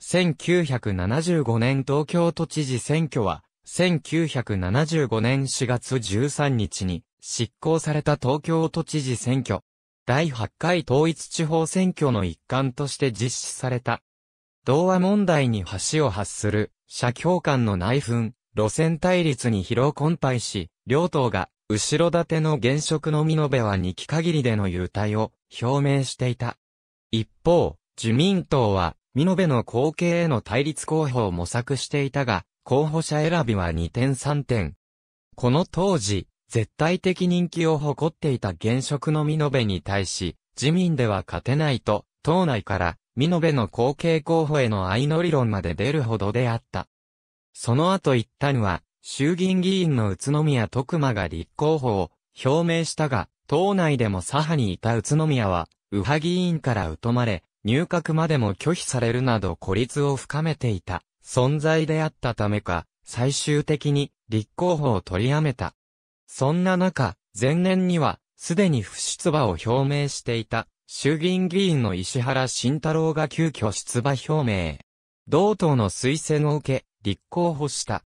1975年東京都知事選挙は、1975年4月13日に執行された東京都知事選挙。第8回統一地方選挙の一環として実施された。童話問題に橋を発する、社協官の内紛、路線対立に疲労困憊し、両党が、後ろ盾の現職の見延べは2期限りでの優待を表明していた。一方、自民党は、美濃部の後継への対立候補を模索していたが、候補者選びは2点3点。この当時、絶対的人気を誇っていた現職の美濃部に対し、自民では勝てないと、党内から、美濃部の後継候補への相乗り論まで出るほどであった。その後一旦は、衆議院議員の宇都宮徳馬が立候補を表明したが、党内でも左派にいた宇都宮は、右派議員から疎まれ、入閣までも拒否されるなど孤立を深めていた存在であったためか、最終的に立候補を取りやめた。そんな中、前年には、すでに不出馬を表明していた、衆議院議員の石原慎太郎が急遽出馬表明。同党の推薦を受け、立候補した。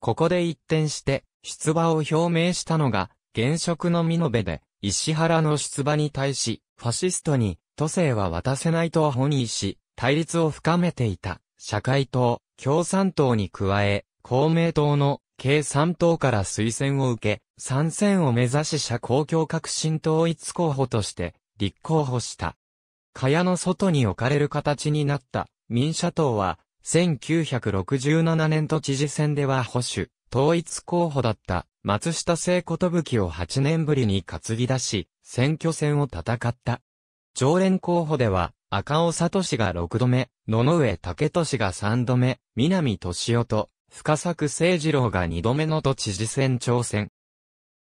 ここで一転して、出馬を表明したのが、現職の美延で、石原の出馬に対し、ファシストに都政は渡せないと本意し、対立を深めていた、社会党、共産党に加え、公明党の計産党から推薦を受け、参戦を目指し社公共革新統一候補として立候補した。蚊帳の外に置かれる形になった民社党は、1967年都知事選では保守、統一候補だった松下聖子とぶきを8年ぶりに担ぎ出し、選挙戦を戦った。常連候補では、赤尾聡が6度目、野上武俊が3度目、南敏夫と、深作誠二郎が2度目の都知事選挑戦。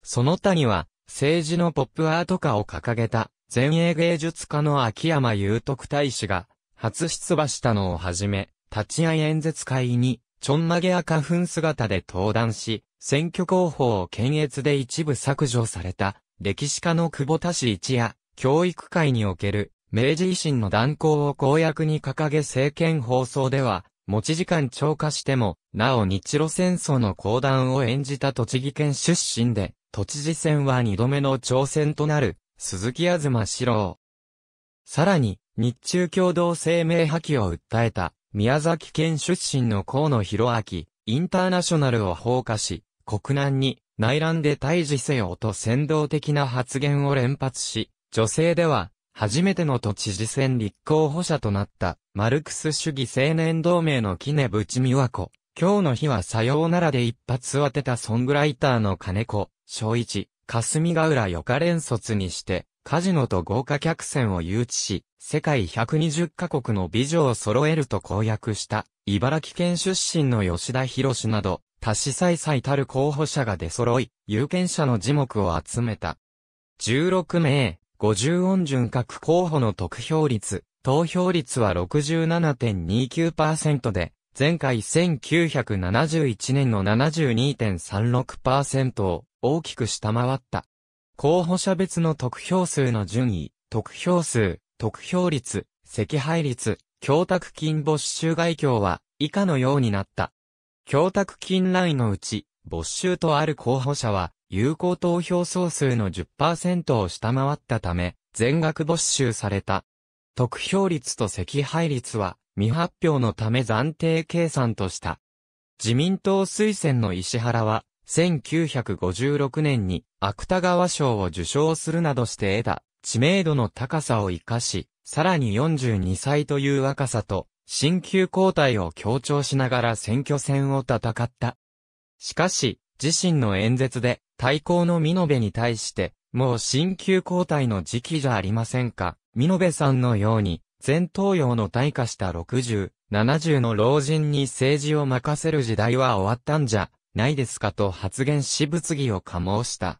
その他には、政治のポップアート化を掲げた、前衛芸術家の秋山祐徳大使が、初出馬したのをはじめ、立ち会い演説会に、ちょんまげ赤粉姿で登壇し、選挙候補を検閲で一部削除された、歴史家の久保田氏一夜、教育界における明治維新の断行を公約に掲げ政権放送では、持ち時間超過しても、なお日露戦争の講談を演じた栃木県出身で、都知事選は二度目の挑戦となる、鈴木東四郎。さらに、日中共同声明破棄を訴えた、宮崎県出身の河野博明、インターナショナルを放火し、国難に内乱で退治せよと先導的な発言を連発し、女性では、初めての都知事選立候補者となった、マルクス主義青年同盟のキネブチミワコ。今日の日はさようならで一発当てたソングライターの金子、正一、霞ヶ浦よか連卒にして、カジノと豪華客船を誘致し、世界120カ国の美女を揃えると公約した、茨城県出身の吉田博士など、多子再々たる候補者が出揃い、有権者の字幕を集めた。16名、50音順各候補の得票率、投票率は67.29%で、前回1971年の72.36%を大きく下回った。候補者別の得票数の順位、得票数、得票率、赤配率、供託金没収外況は以下のようになった。供託金ラインのうち、没収とある候補者は有効投票総数の10%を下回ったため、全額没収された。得票率と赤配率は未発表のため暫定計算とした。自民党推薦の石原は、1956年に芥川賞を受賞するなどして得た知名度の高さを活かし、さらに42歳という若さと、新旧交代を強調しながら選挙戦を戦った。しかし、自身の演説で、対抗のミノベに対して、もう新旧交代の時期じゃありませんか。ミノベさんのように、前東洋の退化した60、70の老人に政治を任せる時代は終わったんじゃ、ないですかと発言し物議を醸した。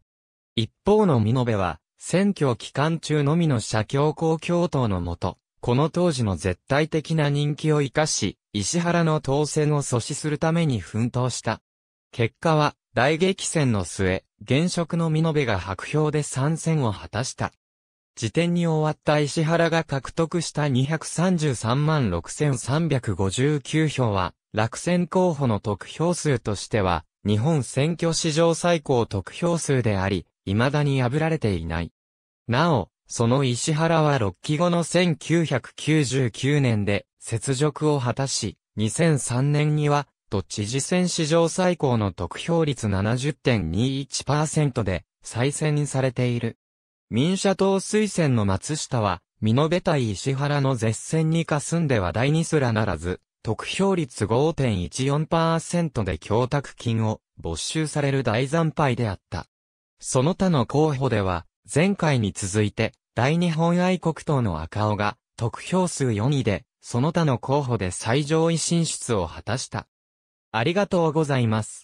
一方のミノベは、選挙期間中のみの社協公共党のもと、この当時の絶対的な人気を生かし、石原の当選を阻止するために奮闘した。結果は、大激戦の末、現職の美濃部が白票で参戦を果たした。時点に終わった石原が獲得した233万6359票は、落選候補の得票数としては、日本選挙史上最高得票数であり、未だに破られていない。なお、その石原は6期後の1999年で、雪辱を果たし、2003年には、ト知事選史上最高の得票率70.21%で再選されている。民社党推薦の松下は、美濃部対石原の絶戦に霞んで話題にすらならず、得票率5.14%で供託金を没収される大惨敗であった。その他の候補では、前回に続いて、大日本愛国党の赤尾が、得票数4位で、その他の候補で最上位進出を果たした。ありがとうございます。